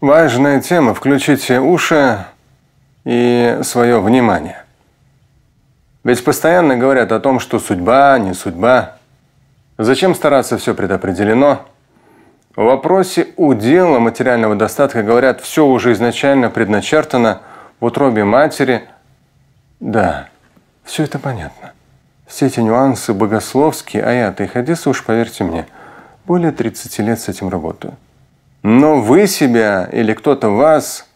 Важная тема. Включите уши и свое внимание. Ведь постоянно говорят о том, что судьба, не судьба. Зачем стараться, все предопределено. В вопросе удела материального достатка говорят, все уже изначально предначертано в утробе матери. Да, все это понятно. Все эти нюансы богословские, аяты и хадисы, уж поверьте мне, более 30 лет с этим работаю. Но вы себя или кто-то вас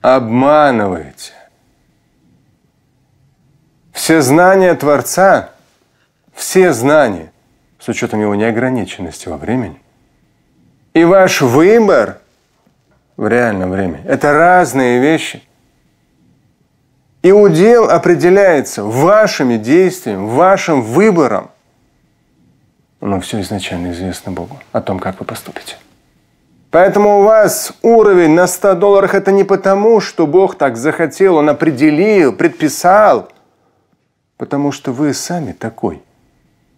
обманываете. Все знания Творца, все знания, с учетом его неограниченности во времени, и ваш выбор в реальном времени – это разные вещи. И удел определяется вашими действиями, вашим выбором. Но все изначально известно Богу о том, как вы поступите. Поэтому у вас уровень на 100 долларов – это не потому, что Бог так захотел, Он определил, предписал, потому что вы сами такой.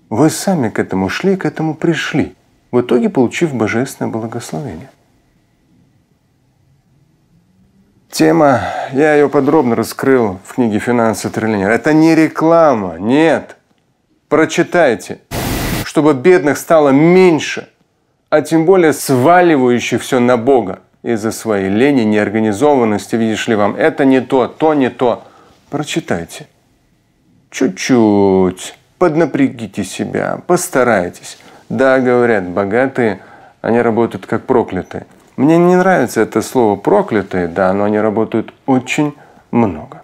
Вы сами к этому шли, к этому пришли, в итоге получив божественное благословение. Тема, я ее подробно раскрыл в книге «Финансы триллионера». Это не реклама, нет. Прочитайте, чтобы бедных стало меньше – а тем более сваливающий все на Бога из-за своей лени, неорганизованности, видишь ли вам, это не то, то не то. Прочитайте. Чуть-чуть. Поднапрягите себя, постарайтесь. Да, говорят, богатые, они работают как проклятые. Мне не нравится это слово «проклятые», да, но они работают очень много.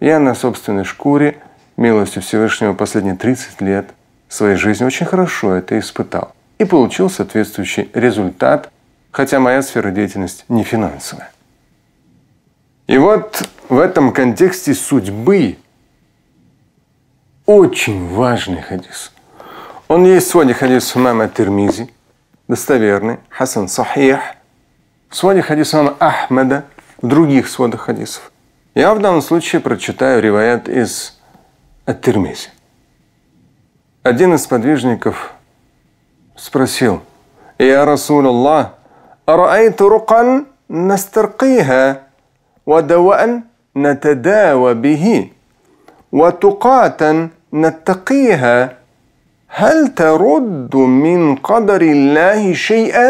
Я на собственной шкуре, милостью Всевышнего, последние 30 лет своей жизни очень хорошо это испытал и получил соответствующий результат, хотя моя сфера деятельности не финансовая. И вот в этом контексте судьбы очень важный хадис. Он есть в своде хадис имама Тирмизи, достоверный, Хасан Сахих, в своде хадиса имама Ахмада, в других сводах хадисов. Я в данном случае прочитаю риваят из Ат-Тирмизи. Один из подвижников спросил, «Я Расул Аллах, أرأيت رقا نسترقيها ودواء نتداوى به وتقاة نتقيها هل ترد من قدر الله شيئا؟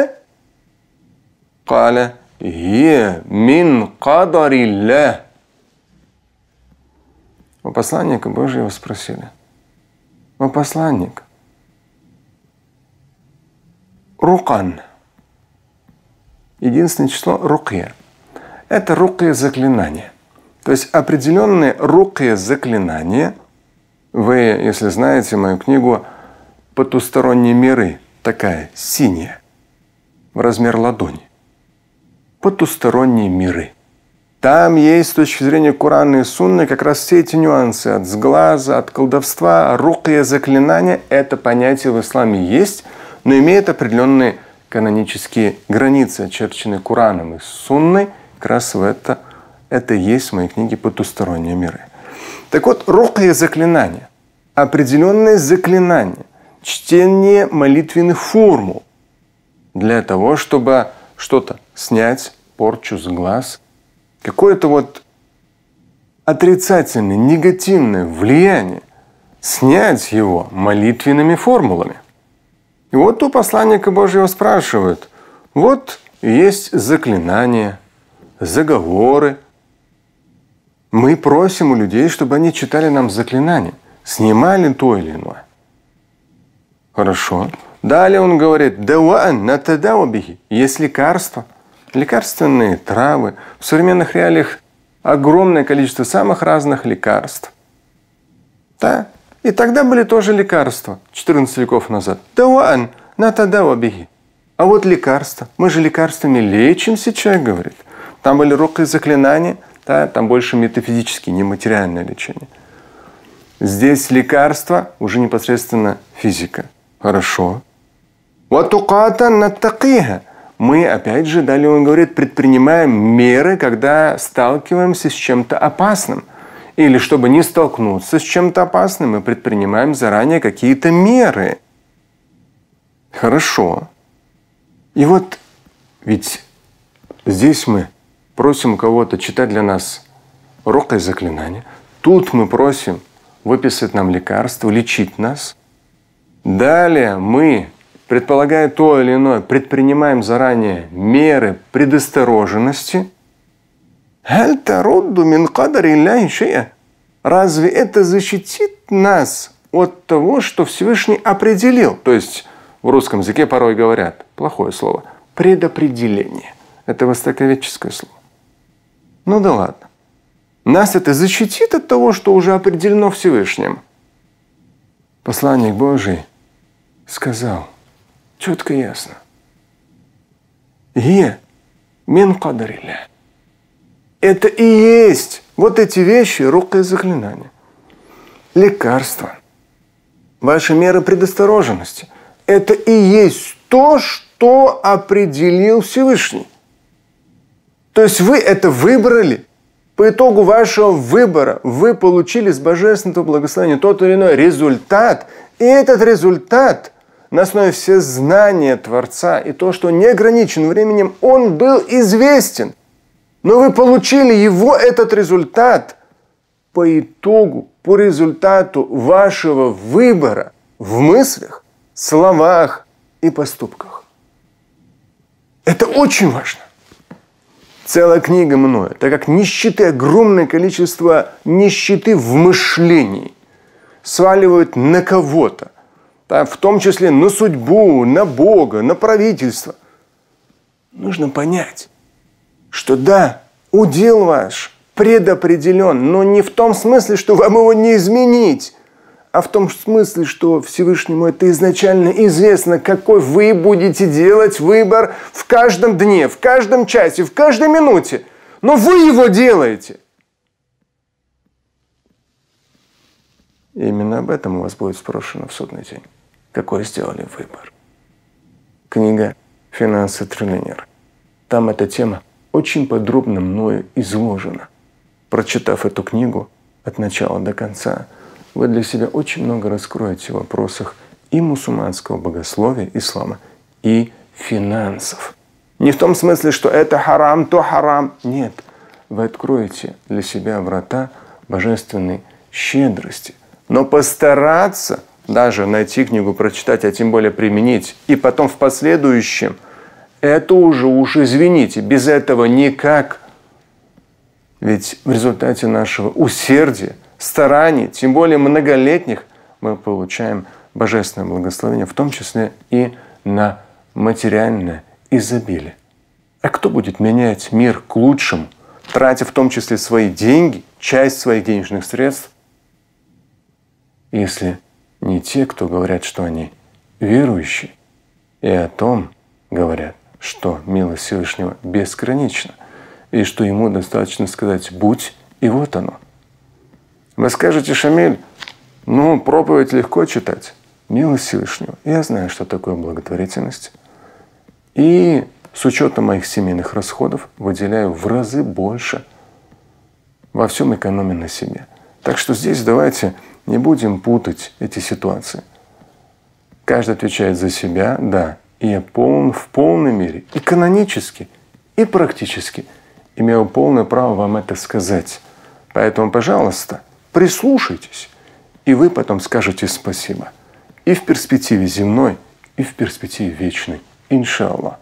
قال هي من قدر الله وبسلانيك بوجه وسبرسيلي وبسلانيك рукан. Единственное число – рукия. Это рукия заклинания. То есть определенные рукия заклинания. Вы, если знаете мою книгу «Потусторонние миры», такая синяя, в размер ладони. Потусторонние миры. Там есть с точки зрения Курана и Сунны как раз все эти нюансы от сглаза, от колдовства, рукия заклинания. Это понятие в исламе есть – но имеет определенные канонические границы, очерченные Кураном и Сунной, как раз в это, это и есть в моей книге «Потусторонние миры». Так вот, рукое заклинания, определенные заклинания, чтение молитвенных формул для того, чтобы что-то снять, порчу с глаз, какое-то вот отрицательное, негативное влияние, снять его молитвенными формулами. И вот у посланника Божьего спрашивают, вот есть заклинания, заговоры. Мы просим у людей, чтобы они читали нам заклинания, снимали то или иное. Хорошо. Далее он говорит, «Дауан натадаубихи» – есть лекарства, лекарственные травы. В современных реалиях огромное количество самых разных лекарств. Да, и тогда были тоже лекарства 14 веков назад. Тауан, натадава беги. А вот лекарства. Мы же лекарствами лечимся, человек говорит. Там были рок и заклинания, да, там больше метафизические, нематериальное лечение. Здесь лекарство уже непосредственно физика. Хорошо. Вот Ватуката натакиха. Мы, опять же, далее он говорит, предпринимаем меры, когда сталкиваемся с чем-то опасным – или чтобы не столкнуться с чем-то опасным, мы предпринимаем заранее какие-то меры. Хорошо. И вот ведь здесь мы просим кого-то читать для нас рокое заклинание. Тут мы просим выписать нам лекарство, лечить нас. Далее мы, предполагая то или иное, предпринимаем заранее меры предосторожности – «Халь тарудду мин кадари шея». Разве это защитит нас от того, что Всевышний определил? То есть в русском языке порой говорят, плохое слово, предопределение. Это востоковедческое слово. Ну да ладно. Нас это защитит от того, что уже определено Всевышним. Посланник Божий сказал четко и ясно. Е мин кадрилля. Это и есть вот эти вещи, рукое заклинание. Лекарство. Ваши меры предосторожности. Это и есть то, что определил Всевышний. То есть вы это выбрали. По итогу вашего выбора вы получили с божественного благословения тот или иной результат. И этот результат на основе все знания Творца и то, что не ограничен временем, он был известен – но вы получили его, этот результат, по итогу, по результату вашего выбора в мыслях, словах и поступках. Это очень важно. Целая книга мною, так как нищеты, огромное количество нищеты в мышлении сваливают на кого-то, да, в том числе на судьбу, на Бога, на правительство. Нужно понять, что да, удел ваш предопределен, но не в том смысле, что вам его не изменить, а в том смысле, что Всевышнему это изначально известно, какой вы будете делать выбор в каждом дне, в каждом часе, в каждой минуте. Но вы его делаете. именно об этом у вас будет спрошено в судный день. Какой сделали выбор? Книга «Финансы триллионера». Там эта тема – очень подробно мною изложено. Прочитав эту книгу от начала до конца, вы для себя очень много раскроете в вопросах и мусульманского богословия, ислама, и финансов. Не в том смысле, что это харам, то харам. Нет. Вы откроете для себя врата божественной щедрости. Но постараться даже найти книгу, прочитать, а тем более применить, и потом в последующем – это уже уж извините, без этого никак. Ведь в результате нашего усердия, стараний, тем более многолетних, мы получаем божественное благословение, в том числе и на материальное изобилие. А кто будет менять мир к лучшему, тратя в том числе свои деньги, часть своих денежных средств, если не те, кто говорят, что они верующие, и о том говорят, что милость Всевышнего безгранична, и что ему достаточно сказать «будь», и вот оно. Вы скажете, Шамиль, ну, проповедь легко читать. Милость Всевышнего. Я знаю, что такое благотворительность. И с учетом моих семейных расходов выделяю в разы больше. Во всем экономя на себе. Так что здесь давайте не будем путать эти ситуации. Каждый отвечает за себя, да, я полон, в полной мере, и канонически, и практически имел полное право вам это сказать. Поэтому, пожалуйста, прислушайтесь, и вы потом скажете спасибо. И в перспективе земной, и в перспективе вечной. Иншаллах.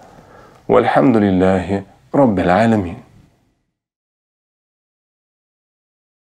Вальхамдулиллахи Раббил Аламин.